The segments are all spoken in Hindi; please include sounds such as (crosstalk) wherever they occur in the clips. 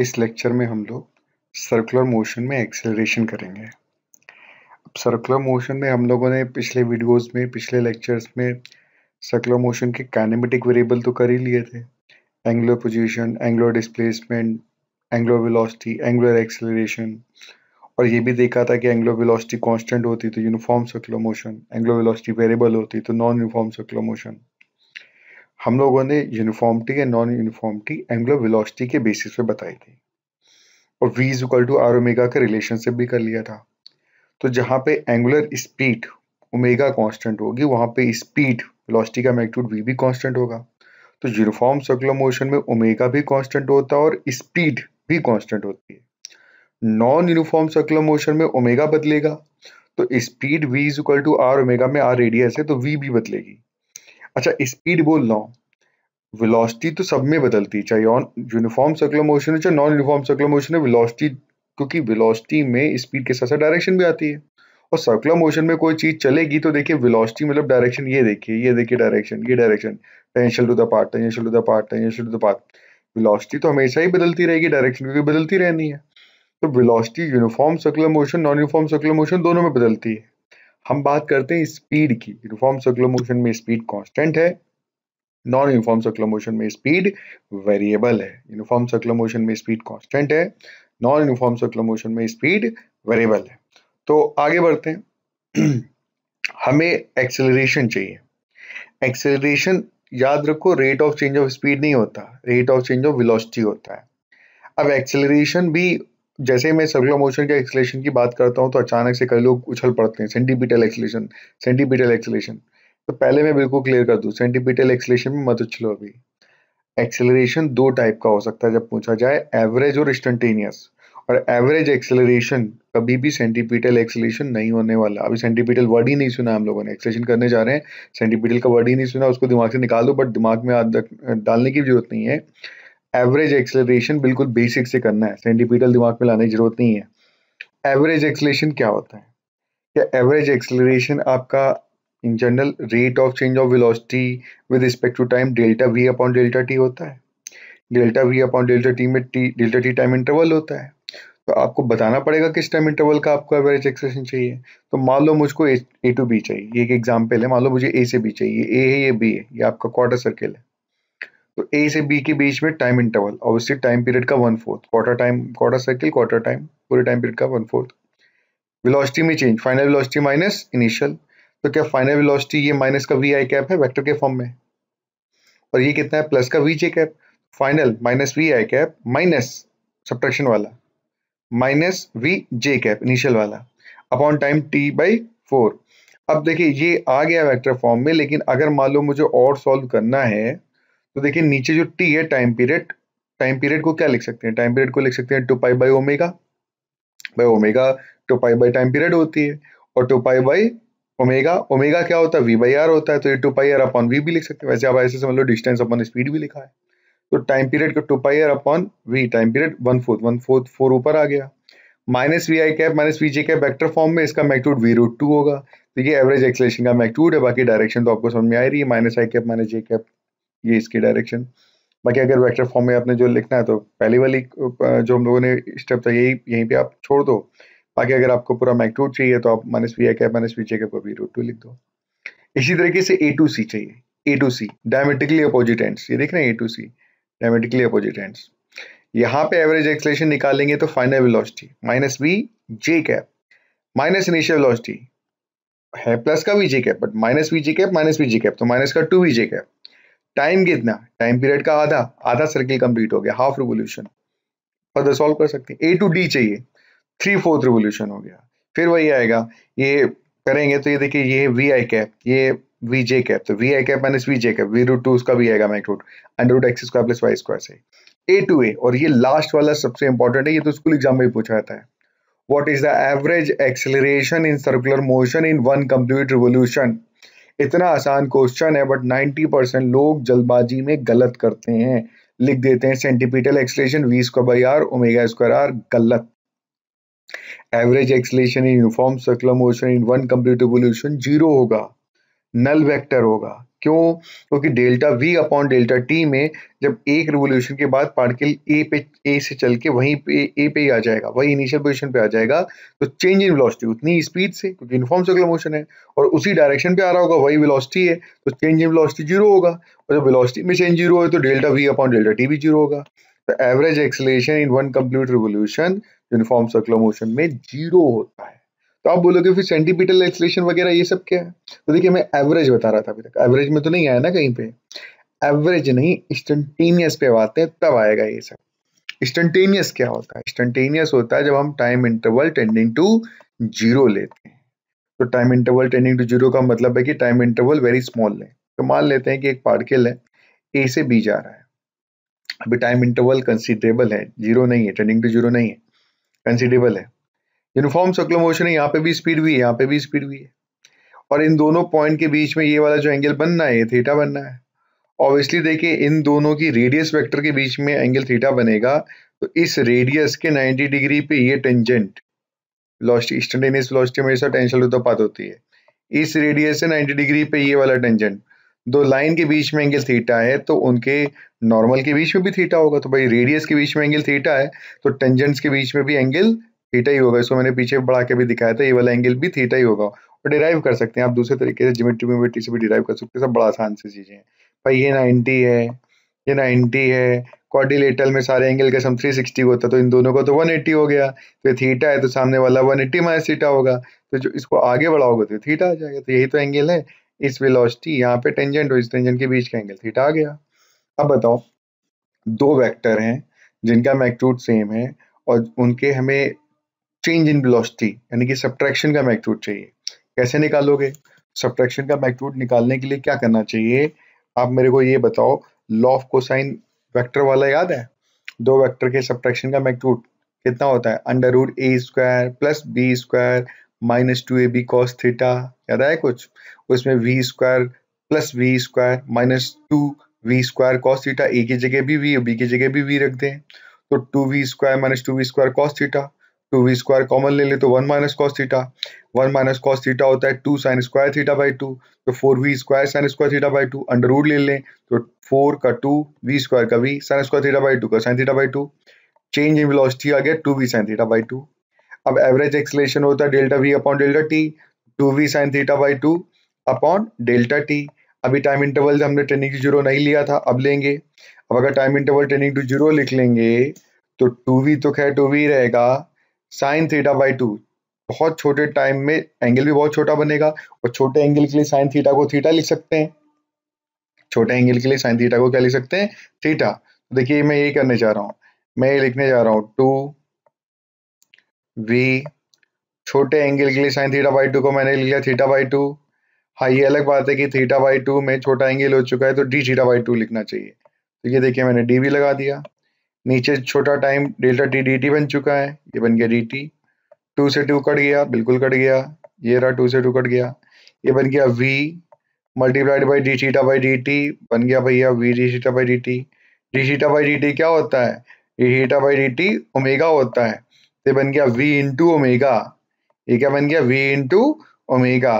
इस लेक्चर में हम लोग सर्कुलर मोशन में एक्सेलरेशन करेंगे अब सर्कुलर मोशन में हम लोगों ने पिछले वीडियोस में पिछले लेक्चर्स में सर्कुलर मोशन के काइनेमेटिक वेरिएबल तो कर ही लिए थे angular position angular displacement angular velocity angular acceleration और ये भी देखा था कि एंगुलर वेलोसिटी कांस्टेंट होती तो uniform circular motion angular velocity variable होती तो नॉन यूनिफॉर्म सर्कुलर मोशन हम लोगों ने uniformity and non uniformity angular velocity के बेसिस पे बताई थी और v is equal to R omega का रिलेशनशिप भी कर लिया था तो जहाँ पे एंगुलर स्पीड ओमेगा कांस्टेंट होगी वहाँ पे स्पीड वेलोसिटी का मैग्नीट्यूड v भी कांस्टेंट होगा तो यूनिफॉर्म सर्कुलर मोशन में ओमेगा भी कांस्टेंट होता है और स्पीड भी कांस्टेंट होती है नॉन यूनिफॉर्म सर्कुलर मोशन में ओमेगा बदलेगा तो speed v is equal to R omega में आर रेडियस है तो v भी बदलेगी अच्छा स्पीड बोल रहा हूँ वेलोसिटी तो सब में बदलती है चाहे ऑन यूनिफॉर्म सर्कुलर मोशन हो चाहे नॉन यूनिफॉर्म सर्कुलर मोशन है वेलोसिटी क्योंकि वेलोसिटी में स्पीड के साथ साथ डायरेक्शन भी आती है और सर्कुलर मोशन में कोई चीज चलेगी तो देखिए वेलोसिटी मतलब डायरेक्शन ये देखिए ये देखिए डायरेक्शन ये direction tangent to the path tangent to the path tangent to the path velocity तो हमेशा ही बदलती रहेगी डायरेक्शन क्योंकि बदलती रहनी है तो velocity uniform circular motion non uniform circular motion दोनों में बदलती है हम बात करते हैं स्पीड की यूनिफॉर्म सर्कुलर मोशन में स्पीड कांस्टेंट है नॉन यूनिफॉर्म सर्कुलर मोशन में स्पीड वेरिएबल है यूनिफॉर्म सर्कुलर मोशन में स्पीड कॉन्स्टेंट है नॉन यूनिफॉर्म सर्कुलर मोशन में स्पीड वेरिएबल है तो आगे बढ़ते हैं (clears throat) हमें एक्सेलरेशन चाहिए एक्सेलरेशन याद रखो rate of change of speed नहीं होता rate of change of velocity होता है अब एक्सेलरेशन भी जैसे मैं सर्कुलर मोशन के एक्सेलरेशन की बात करता हूँ तो अचानक से कई लोग उछल पड़ते हैं सेंटीपीटल एक्सेलरेशन सेंटीपीटल एक्सेलरेशन तो पहले मैं बिल्कुल क्लियर कर दूँ सेंटीपीटल एक्सलेशन में मत उछलो अभी एक्सेलरेशन दो टाइप का हो सकता है जब पूछा जाए एवरेज और इंस्टेंटेनियस और एवरेज एक्सेलरेशन कभी भी सेंटीपीटल एक्सेलेशन नहीं होने वाला अभी सेंटीपीटल वर्ड ही नहीं सुना हम लोगों ने एक्सेलेशन करने जा रहे हैं सेंटीपीटल का वर्ड ही नहीं सुना उसको दिमाग से निकाल दो बट दिमाग में डालने की जरूरत नहीं है एवरेज एक्सेलरेशन बिल्कुल बेसिक से करना है सेंटीपीटल दिमाग में लाने की जरूरत नहीं है एवरेज एक्सेलेशन क्या होता है क्या एवरेज एक्सेलरेशन आपका in general rate of change of velocity with respect to time delta V upon delta T होता है delta V upon delta T में T delta T time interval होता है तो आपको बताना पड़ेगा किस टाइम इंटरवल का आपको एवरेज एक्सप्रेशन चाहिए तो मान लो मुझको ए टू बी चाहिए ये एक एग्जाम्पल है मान लो मुझे ए से बी चाहिए ए है ये बी है ये आपका क्वार्टर सर्किल है तो ए से बी के बीच में time interval obviously time period का one fourth quarter time quarter circle quarter time पूरे टाइम पीरियड का वन फोर्थ वेलोसिटी में change final velocity minus initial तो क्या फाइनल वेलोसिटी ये माइनस का वी आई कैप है वेक्टर के फॉर्म में और ये कितना है प्लस का V J cap final minus V I cap minus subtraction वाला minus V J cap initial वाला upon time T by four अब देखिए ये आ गया वेक्टर फॉर्म में लेकिन अगर मान लो मुझे और सॉल्व करना है तो देखिए नीचे जो टी है टाइम पीरियड टाइम पीरियड को क्या लिख सकते हैं टाइम पीरियड को लिख सकते हैं two pi by omega by omega two pi by time period होती है और two pi by omega omega क्या होता है वी बाई आर होता है तो ये two pi R upon V भी लिख सकते हैं वैसे आप ऐसे समझ लो डिस्टेंस अपॉन स्पीड भी लिखा है तो टाइम पीरियड को two pi R upon V time period one fourth one fourth four ऊपर आ गया minus V I cap minus V J cap vector form में इसका मैग्टूड वी रूट टू होगा तो ये एवरेज एक्सलेशन का मैग्टूड है बाकी डायरेक्शन तो आपको समझ में आ रही है minus I cap minus J cap ये इसकी डायरेक्शन बाकी अगर वेक्टर फॉर्म में आपने जो लिखना है तो पहली वाली जो हम लोगों ने स्टेप था यही यहीं पे आप छोड़ दो बाकी अगर आपको पूरा मैग्नीट्यूड चाहिए तो आप minus V I cap minus V J cap का वी रूट टू लिख दो इसी तरीके से ए टू सी चाहिए A to C diametrically opposite ends ये देख रहे हैं A to C diametrically opposite ends यहाँ पे एवरेज एक्सलेशन निकालेंगे तो final velocity minus V J cap minus initial velocity है प्लस का V J cap but minus V J cap minus V J cap तो माइनस का two V J cap time कितना टाइम पीरियड का आधा आधा सर्किल कंप्लीट हो गया हाफ रिवोल्यूशन फर्दर सॉल्व कर सकते हैं ए टू डी चाहिए थ्री फोर्थ रिवोल्यूशन हो गया फिर वही आएगा ये करेंगे तो ये देखिए ये वी आई कैप ये वी जे कैप तो V I cap minus V J cap V root two उसका भी आएगा माइक्रोट under root X square plus Y square से ए टू ए और ये लास्ट वाला सबसे इंपॉर्टेंट है ये तो स्कूल एग्जाम में भी पूछा जाता है what is the average acceleration in circular motion in one complete revolution इतना आसान क्वेश्चन है बट 90 परसेंट लोग जल्दबाजी में गलत करते हैं लिख देते हैं centripetal acceleration V square by R omega square R गलत average acceleration in uniform circular motion in one complete revolution zero होगा नल वेक्टर होगा क्यों क्योंकि delta V upon delta T में जब एक रिवोल्यूशन के बाद पार्टिकल ए पे ए से चल के वहीं पे ए पे ही आ जाएगा वही इनिशियल पोजिशन पे आ जाएगा तो चेंज इन वेलोसिटी उतनी स्पीड से क्योंकि यूनिफॉर्म सर्कुलर मोशन है और उसी डायरेक्शन पे आ रहा होगा वही वेलोसिटी है तो चेंज इन वेलोसिटी जीरो होगा और जब वेलोसिटी में चेंज जीरो है तो delta V upon delta T भी जीरो होगा तो average acceleration in one complete revolution uniform circular motion में जीरो होता है तो आप बोलोगे फिर सेंटीपीटल एक्सलेशन वगैरह ये सब क्या है तो देखिए मैं एवरेज बता रहा था अभी तक एवरेज में तो नहीं आया ना कहीं पे एवरेज नहीं इंस्टेंटेनियस पे आते हैं तब आएगा ये सब इंस्टेंटेनियस क्या होता है इंस्टेंटेनियस होता है जब हम time interval tending to zero लेते हैं तो time interval tending to zero का मतलब है कि टाइम इंटरवल वेरी स्मॉल है तो मान लेते हैं कि एक पार्टिकल है ए से बी जा रहा है अभी टाइम इंटरवल कंसिडरेबल है जीरो नहीं है टेंडिंग टू जीरो नहीं है कंसिडेबल है यूनिफॉर्म सर्कुलर मोशन है यहाँ पे भी स्पीड भी है यहाँ पे भी स्पीड भी है और इन दोनों पॉइंट के बीच में ये वाला जो एंगल बनना है ये थीटा बनना है ऑब्वियसली देखिए इन दोनों की रेडियस वेक्टर के बीच में एंगल थीटा बनेगा तो इस रेडियस के 90 डिग्री पे ये टेंजेंट वेलोसिटी इंस्टेंटेनियस वेलोसिटी हमेशा टेंशन उत्पाद होती है इस रेडियस से 90 डिग्री पे ये वाला टेंजेंट दो लाइन के बीच में एंगल थीटा है तो उनके नॉर्मल के बीच में भी थीटा होगा तो भाई रेडियस के बीच में एंगल थीटा है तो टेंजेंट्स के बीच में भी एंगल थीटा ही होगा इसको मैंने पीछे बढ़ा के भी दिखाया था ये वाला एंगल भी थीटा ही होगा और डिराइव कर सकते हैं आप दूसरे तरीके से जिमेट्री विमेट्री से भी डिराइव कर सकते हैं सब बड़ा आसान सी चीज़ें हैं भाई ये नाइनटी है ये नाइनटी है कॉर्डिलेटल में सारे एंगल का सम सिक्सटी होता तो इन दोनों का तो वन एट्टी हो गया तो ये थीटा है तो सामने वाला वन एट्टी माइनस थीटा होगा तो जो इसको आगे बढ़ाओगे तो थीटा आ जाएगा तो यही तो एंगल है इस वेलोसिटी यहाँ पे टेंजेंट और इस टेंजेंट के बीच का एंगल थीटा आ गया अब बताओ दो वेक्टर हैं जिनका मैग्नीट्यूड सेम है और उनके हमें चेंज इन वेलोसिटी यानी कि सब्ट्रैक्शन का मैग्नीट्यूड चाहिए कैसे निकालोगे सब्ट्रैक्शन का मैग्नीट्यूड निकालने के लिए क्या करना चाहिए आप मेरे को ये बताओ लॉ ऑफ कोसाइन वेक्टर वाला याद है दो वेक्टर के सब्ट्रैक्शन का मैग्नीट्यूड कितना होता है under root A square plus B square minus two A B cos theta याद आया कुछ उसमें V square plus V square minus two V square cos theta A की जगह भी वी और बी की जगह भी वी रख दें तो two V square minus two V square cos theta two V square common ले ले तो one minus cos theta one minus cos theta होता है two sine square theta by two तो four V square sine square theta by two under root ले लें तो फोर तो तो का टू वी स्क्वायर का V sine square theta by two का sine theta by two change in velocity आ गया two V sine theta by two अब एवरेज एक्सलेशन होता है delta V upon delta T two V sine theta by two upon delta T अभी टाइम इंटरवल हमने टेनिंग टू जीरो नहीं लिया था अब लेंगे अब अगर time interval tending to zero लिख लेंगे तो टू वी तो खैर टू वी रहेगा साइन थीटा बाई टू बहुत छोटे टाइम में एंगल भी बहुत छोटा बनेगा और छोटे एंगल के लिए साइन थीटा को थीटा लिख सकते हैं छोटे एंगल के लिए साइन थीटा को क्या लिख सकते हैं थीटा देखिए मैं ये करने जा रहा हूँ मैं ये लिखने जा रहा हूँ टू वी छोटे एंगल के लिए साइन थीटा बाई टू को मैंने लिख लिया थीटा बाई टू हाँ ये अलग बात है कि थीटा बाई टू में छोटा एंगल हो चुका है तो डी थीटा बाई टू लिखना चाहिए तो ये देखिए मैंने डी भी लगा दिया नीचे छोटा time delta T D T बन चुका है ये बन गया डी टी टू से टू कट गया बिल्कुल कट गया ये रहा टू से टू कट गया ये बन गया V multiplied by D theta by D T बन गया भैया V D theta by D T D theta by D T क्या होता है D theta by D T omega होता है ये बन गया v इंटू ओमेगा ये क्या बन गया v इंटू ओमेगा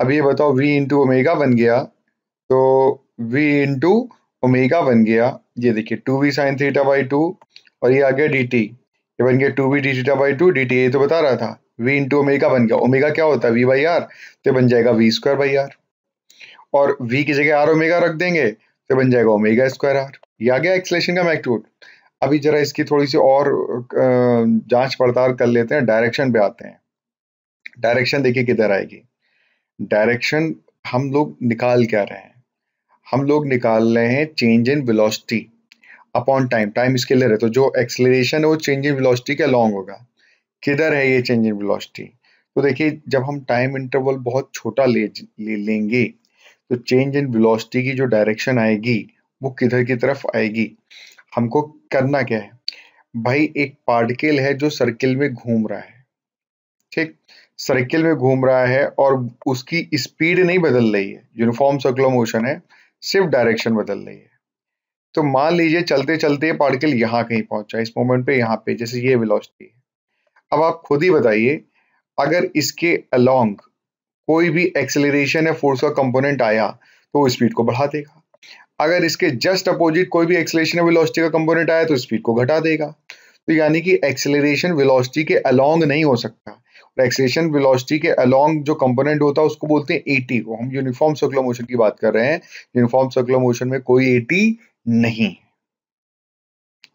अब ये बताओ v इंटू ओमेगा बन गया तो v इंटू ओमेगा बन गया ये देखिए two V sine theta by two और ये आ गया डी टी ये बन गया two V D theta by two D T ये तो बता रहा था v इंटू ओमेगा बन गया ओमेगा क्या होता है वी बाई आर तो बन जाएगा वी स्क्वायर बाई आर और v की जगह आर ओमेगा रख देंगे तो बन जाएगा ओमेगा स्क्वायर आर ये आ गया एक्सलेशन का मैक्टूड अभी जरा इसकी थोड़ी सी और जांच पड़ताल कर लेते हैं डायरेक्शन पे आते हैं डायरेक्शन देखिए किधर आएगी डायरेक्शन हम लोग निकाल क्या रहे हैं हम लोग निकाल रहे हैं change in velocity upon time time scalar है तो जो एक्सलेशन है वो चेंज इन वेलोसिटी के लॉन्ग होगा किधर है ये चेंज इन वेलोसिटी तो देखिए जब हम टाइम इंटरवल बहुत छोटा ले, ले लेंगे तो चेंज इन वेलोसिटी की जो डायरेक्शन आएगी वो किधर की तरफ आएगी हमको करना क्या है भाई एक पार्टिकल है जो सर्किल में घूम रहा है ठीक सर्किल में घूम रहा है और उसकी स्पीड नहीं बदल रही है यूनिफॉर्म सर्कुलर मोशन है सिर्फ डायरेक्शन बदल रही है तो मान लीजिए चलते चलते ये पार्टिकल यहाँ कहीं पहुंचा इस मोमेंट पे यहाँ पे जैसे ये वेलोसिटी है अब आप खुद ही बताइए अगर इसके अलोंग कोई भी एक्सेलरेशन या फोर्स का कंपोनेंट आया तो स्पीड को बढ़ा देगा अगर इसके जस्ट अपोजिट कोई भी एक्सलेशन वेलोसिटी का कंपोनेंट आया तो स्पीड को घटा देगा तो यानी कि एक्सेलरेशन वेलोसिटी के अलोंग नहीं हो सकता और एक्सेलेशन वेलोसिटी के अलोंग जो कंपोनेंट होता है उसको बोलते हैं एटी को हम यूनिफॉर्म सर्कुलर मोशन की बात कर रहे हैं यूनिफॉर्म सर्कुलर मोशन में कोई एटी नहीं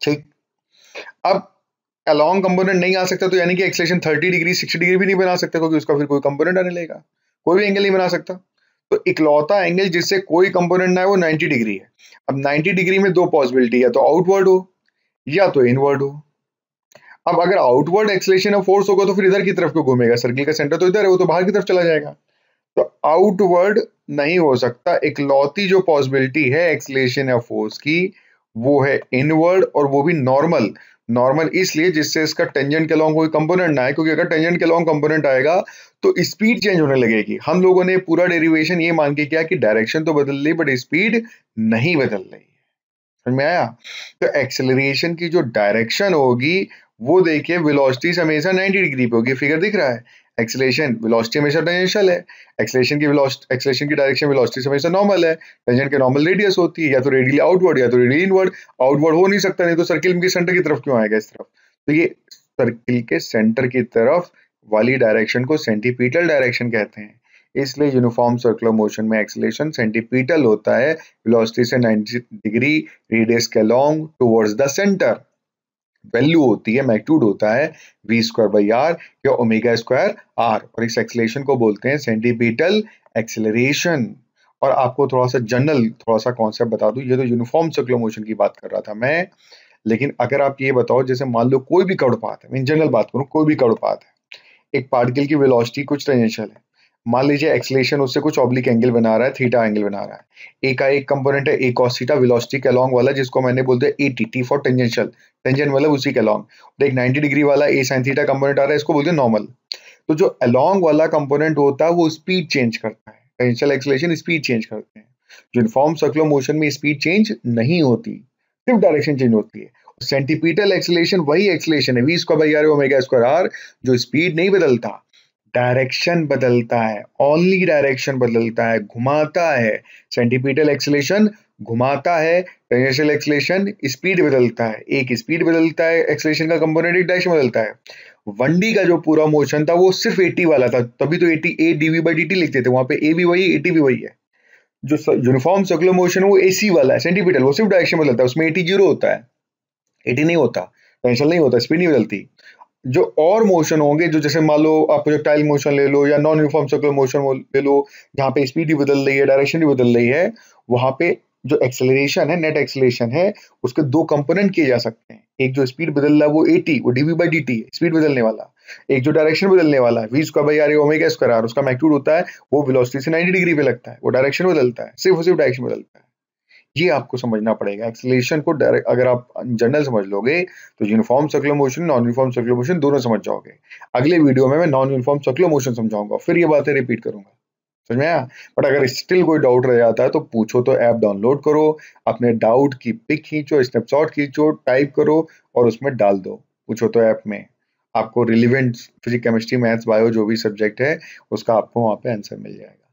ठीक अब अलोंग कंपोनेंट नहीं आ सकता तो यानी कि acceleration thirty degree sixty degree भी नहीं बना सकता क्योंकि उसका फिर कोई कंपोनेंट आने लगेगा कोई भी एंगल नहीं बना सकता तो इकलौता एंगल जिससे कोई कंपोनेंट ना है वो 90 डिग्री है अब 90 डिग्री में दो पॉसिबिलिटी है तो आउटवर्ड हो या तो इनवर्ड हो अब अगर आउटवर्ड एक्सलेशन ऑफ फोर्स होगा तो फिर इधर की तरफ क्यों घूमेगा सर्किल का सेंटर तो इधर है वो तो बाहर की तरफ चला जाएगा तो आउटवर्ड नहीं हो सकता इकलौती जो पॉसिबिलिटी है एक्सलेशन ऑफ फोर्स की वो है इनवर्ड और वो भी नॉर्मल नॉर्मल इसलिए जिससे इसका टेंजेंट के लॉन्ग कोई कंपोनेंट ना आए क्योंकि अगर टेंजेंट के लॉन्ग कंपोनेंट आएगा तो स्पीड चेंज होने लगेगी हम लोगों ने पूरा डेरिवेशन ये मान के किया कि डायरेक्शन तो बदल रही बट स्पीड नहीं बदल रही समझ में आया तो एक्सेलरेशन की जो डायरेक्शन होगी वो देखिए वेलोसिटी हमेशा 90 डिग्री पे होगी फिगर दिख रहा है एक्सलेशन वेलोसिटी हमेशा टेंजेंशियल है एक्सलेशन की एक्सलेशन की डायरेक्शन वेलोसिटी से हमेशा नॉर्मल है टेंजेंट के नॉर्मल रेडियस होती है या तो रेडियली आउटवर्ड या तो रेडियली इनवर्ड आउटवर्ड हो नहीं सकता नहीं तो सर्किल के सेंटर की तरफ क्यों आएगा इस तरफ तो ये सर्किल के सेंटर की तरफ वाली डायरेक्शन को सेंटीपीटल डायरेक्शन कहते हैं इसलिए यूनिफॉर्म सर्कुलर मोशन में एक्सलेशन सेंटीपीटल होता है वेलोसिटी से 90 डिग्री रेडियस के long towards the centre value होती है मैग्नीट्यूड होता है वी स्क्वायर बाई आर या ओमेगा स्क्वायर आर और इस एक्सलेशन को बोलते हैं सेंटीबीटल एक्सेलरेशन और आपको थोड़ा सा जनरल थोड़ा सा कॉन्सेप्ट बता दूं ये तो यूनिफॉर्म सर्कुलर मोशन की बात कर रहा था मैं लेकिन अगर आप ये बताओ जैसे मान लो कोई भी कवड़ पात है मीन जनरल बात करूँ कोई भी कवड़ पात है एक पार्टिकल की वेलोसिटी कुछ टेंजेंशियल है मान लीजिए एक्सलेशन उससे कुछ ऑब्लिक एंगल बना रहा है थीटा एंगल बना रहा है ए का एक कंपोनेंट है ए कॉसिटा वेलोसिटी के अलॉन्ग वाला जिसको मैंने बोल दिया A T T for tangential tangent मतलब उसी के अलॉन्ग एक नाइन्टी डिग्री वाला ए साइन थीटा कंपोनेंट आ रहा है इसको बोलते हैं नॉर्मल तो जो अलॉन्ग वाला कंपोनेंट होता है वो स्पीड चेंज करता है टेंशियल एक्सलेशन स्पीड चेंज करते हैं जो इनफॉर्म सर्कुलर मोशन में स्पीड चेंज नहीं होती सिर्फ डायरेक्शन चेंज होती है सेंटीपीटल एक्सलेशन वही एक्सलेशन है V square by R omega square R जो स्पीड नहीं बदलता डायरेक्शन बदलता है ओनली डायरेक्शन बदलता है घुमाता है सेंटीपीटल एक्सलेशन घुमाता है टेंजेंशियल एक्सलेशन स्पीड बदलता है एक स्पीड बदलता है एक्सलेशन का कंपोनेंट एक डायरेक्शन बदलता है वनडी का जो पूरा मोशन था वो सिर्फ एटी वाला था तभी तो A T A D V by D लिखते थे वहां पे ए भी वही एटी भी वही है जो यूनिफॉर्म सर्कुलर मोशन वो एसी वाला है सेंटीपीटल वो सिर्फ डायरेक्शन बदलता है उसमें एटी जीरो होता है एटी नहीं होता टेंशन नहीं होता स्पीड नहीं बदलती जो और मोशन होंगे जो जैसे मान लो आप प्रोजेक्टाइल मोशन ले लो या नॉन यूनिफॉर्म सर्कुलर मोशन ले लो जहाँ पे स्पीड भी बदल रही है डायरेक्शन भी बदल रही है वहां पे जो एक्सेलरेशन है नेट एक्सेलरेशन है उसके दो कंपोनेंट किए जा सकते हैं एक जो स्पीड बदल रहा है वो एटी वो D V by D T speed बदलने वाला एक जो डायरेक्शन बदलने वाला है V square by R omega square R उसका मैग्नीट्यूड होता है वो वेलोसिटी से नाइनटी डिग्री पे लगता है वो डायरेक्शन बदलता है सिर्फ और सिर्फ डायरेक्शन बदलता है ये आपको समझना पड़ेगा एक्सलेशन को डायरेक्ट अगर आप जनरल समझ लोगे तो uniform circular motion non uniform circular motion दोनों समझ जाओगे अगले वीडियो में मैं नॉन यूनिफॉर्म सर्कुलर मोशन समझाऊंगा फिर ये बातें रिपीट करूंगा समझ में आया बट अगर स्टिल कोई डाउट रह जाता है तो पूछो तो ऐप डाउनलोड करो अपने डाउट की पिक खींचो स्नैपशॉट खींचो टाइप करो और उसमें डाल दो पूछो तो ऐप में आपको relevant physics chemistry maths bio जो भी सब्जेक्ट है उसका आपको वहाँ पे आंसर मिल जाएगा